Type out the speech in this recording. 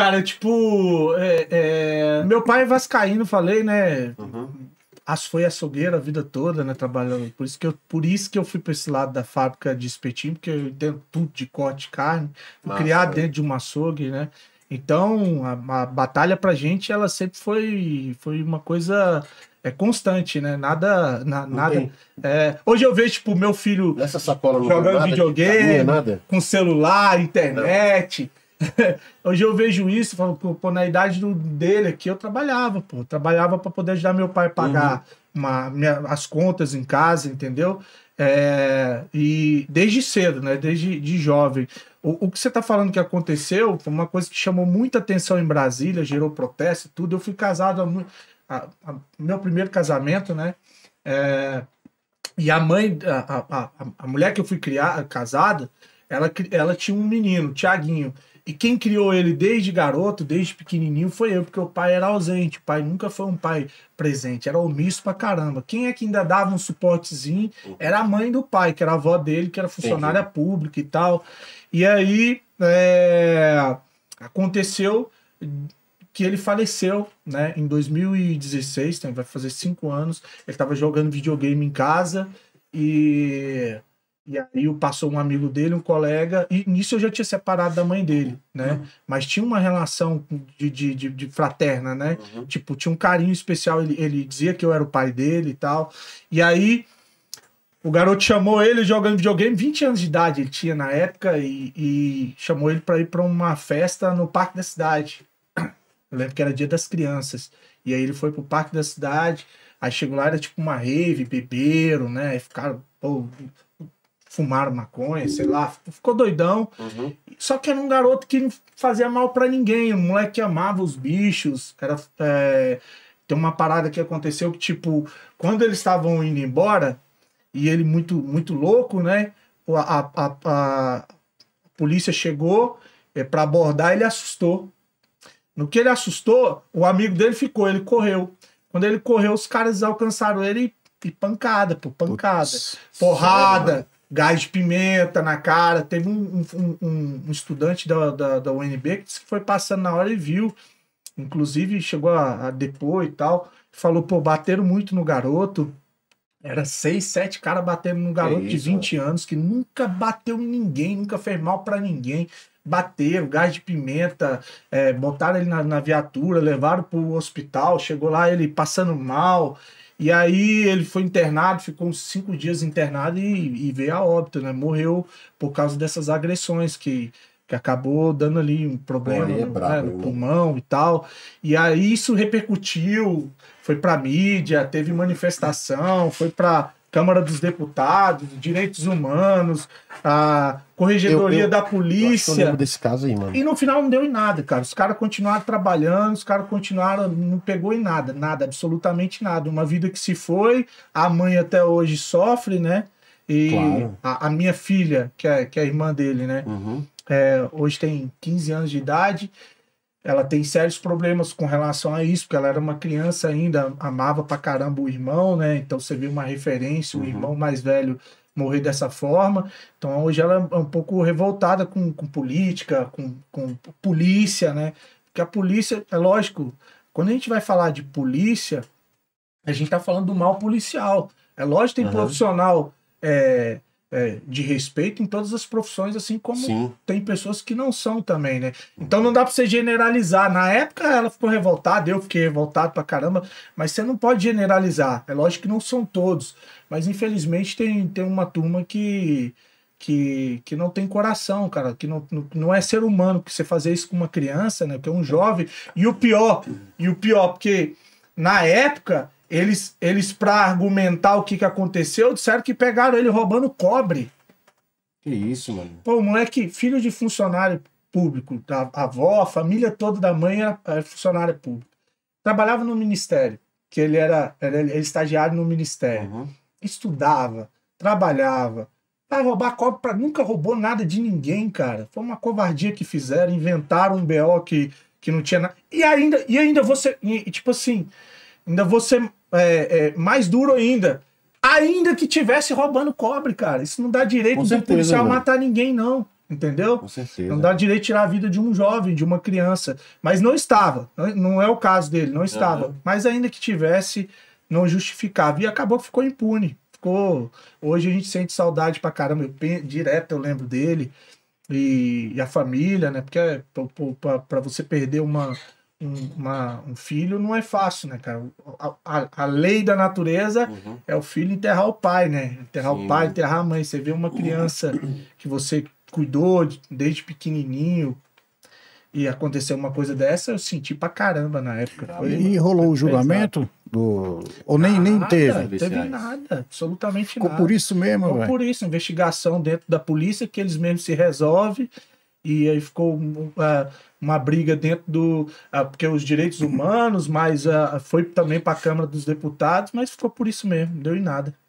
cara, tipo. É, é... Meu pai é vascaíno, falei, né? Uhum. As foi açougueiro a vida toda, né? Trabalhando. Por isso, que eu, por isso que eu fui pra esse lado da fábrica de espetinho, porque eu entendo tudo de corte de carne. criar criado é. dentro de um açougue, né? Então, a, a batalha pra gente, ela sempre foi, foi uma coisa é constante, né? Nada. Na, nada é, hoje eu vejo, tipo, meu filho Essa sacola jogando nada, videogame, nada. com celular, internet. Não. Hoje eu vejo isso, falo, pô, na idade do, dele aqui eu trabalhava, pô. Trabalhava para poder ajudar meu pai a pagar uhum. uma, minha, as contas em casa, entendeu? É, e desde cedo, né? Desde de jovem. O, o que você está falando que aconteceu foi uma coisa que chamou muita atenção em Brasília, gerou protesto e tudo. Eu fui casado, a, a, a, meu primeiro casamento, né? É, e a mãe, a, a, a mulher que eu fui criar, casada, ela, ela tinha um menino, Tiaguinho. E quem criou ele desde garoto, desde pequenininho, foi eu, porque o pai era ausente. O pai nunca foi um pai presente, era omisso pra caramba. Quem é que ainda dava um suportezinho era a mãe do pai, que era a avó dele, que era funcionária Entendi. pública e tal. E aí é... aconteceu que ele faleceu, né? Em 2016, então vai fazer cinco anos. Ele estava jogando videogame em casa e e aí passou um amigo dele, um colega, e nisso eu já tinha separado da mãe dele, né? Uhum. Mas tinha uma relação de, de, de, de fraterna, né? Uhum. Tipo, tinha um carinho especial, ele, ele dizia que eu era o pai dele e tal. E aí o garoto chamou ele jogando videogame, 20 anos de idade ele tinha na época, e, e chamou ele para ir para uma festa no parque da cidade. Eu lembro que era dia das crianças. E aí ele foi pro parque da cidade, aí chegou lá, era tipo uma rave, beberam, né? E ficaram, pô, fumaram maconha, sei lá, ficou doidão. Uhum. Só que era um garoto que não fazia mal para ninguém, um moleque que amava os bichos, era. É... Tem uma parada que aconteceu que, tipo, quando eles estavam indo embora, e ele muito, muito louco, né? A, a, a, a polícia chegou é, para abordar, ele assustou. No que ele assustou, o amigo dele ficou, ele correu. Quando ele correu, os caras alcançaram ele e pancada, pô, pancada, Putz, porrada. Sério, gás de pimenta na cara. Teve um, um, um, um estudante da, da, da, UNB que disse que foi passando na hora e viu. Inclusive, chegou a, a depor e tal. Falou, pô, bateram muito no garoto. Era seis, sete caras batendo no garoto é de 20 anos que nunca bateu em ninguém, nunca fez mal para ninguém. Bateram, gás de pimenta, é, botaram ele na, na viatura, levaram pro hospital. Chegou lá ele passando mal e aí ele foi internado, ficou uns cinco dias internado e, e veio a óbito, né? Morreu por causa dessas agressões que, que acabou dando ali um problema Pô, é né, no né? pulmão e tal. E aí isso repercutiu, foi pra mídia, teve manifestação, foi pra Câmara dos Deputados, Direitos Humanos, a Corregedoria eu, eu, da Polícia. Eu, eu lembro desse caso aí, mano. E no final não deu em nada, cara. Os caras continuaram trabalhando, os caras continuaram, não pegou em nada, nada, absolutamente nada. Uma vida que se foi, a mãe até hoje sofre, né? E claro. a, a, minha filha, que é, que é a irmã dele, né? Uhum. É, hoje tem 15 anos de idade ela tem sérios problemas com relação a isso, porque ela era uma criança ainda, amava pra caramba o irmão, né? Então você vê uma referência, o uhum. irmão mais velho morrer dessa forma. Então hoje ela é um pouco revoltada com, com política, com, com polícia, né? Porque a polícia, é lógico, quando a gente vai falar de polícia, a gente tá falando do mal policial. É lógico, tem uhum. profissional. É, é, de respeito em todas as profissões, assim como Sim. tem pessoas que não são também, né? Uhum. Então não dá para você generalizar. Na época ela ficou revoltada, eu fiquei revoltado pra caramba, mas você não pode generalizar. É lógico que não são todos, mas infelizmente tem, tem uma turma que, que, que não tem coração, cara, que não, não é ser humano, que você fazer isso com uma criança, né? Que é um jovem. E o pior, e o pior, porque na época eles, eles para argumentar o que, que aconteceu, disseram que pegaram ele roubando cobre. Que isso, mano. Pô, o moleque, filho de funcionário público, a avó, a família toda da mãe era funcionária pública. Trabalhava no ministério, que ele era, era ele, estagiário no ministério. Uhum. Estudava, trabalhava. Vai roubar cobre, pra, nunca roubou nada de ninguém, cara. Foi uma covardia que fizeram, inventaram um BO que, que não tinha nada. E ainda, e ainda você. E, tipo assim, ainda você é, é, mais duro ainda. Ainda que tivesse roubando cobre, cara. Isso não dá direito Com do policial matar ninguém, não. Entendeu? Com certeza. Não dá direito tirar a vida de um jovem, de uma criança. Mas não estava. Não é o caso dele, não estava. Uhum. Mas ainda que tivesse, não justificava. E acabou que ficou impune. Ficou. Hoje a gente sente saudade pra caramba. Eu, direto eu lembro dele. E... e, a família, né? Porque é pra você perder uma um, uma, um filho não é fácil, né, cara? A, a, a lei da natureza uhum. é o filho enterrar o pai, né? Enterrar Sim. o pai, enterrar a mãe. Você vê uma criança que você cuidou desde pequenininho, e aconteceu uma coisa dessa, eu senti pra caramba na época. Foi, e rolou o julgamento do. Ou nem, nada, nem teve? Não teve nada, absolutamente Ficou nada. Por isso mesmo, Ficou por isso, investigação dentro da polícia que eles mesmos se resolvem e aí ficou uh, uma briga dentro do uh, porque os direitos humanos mas uh, foi também para a Câmara dos Deputados mas ficou por isso mesmo deu em nada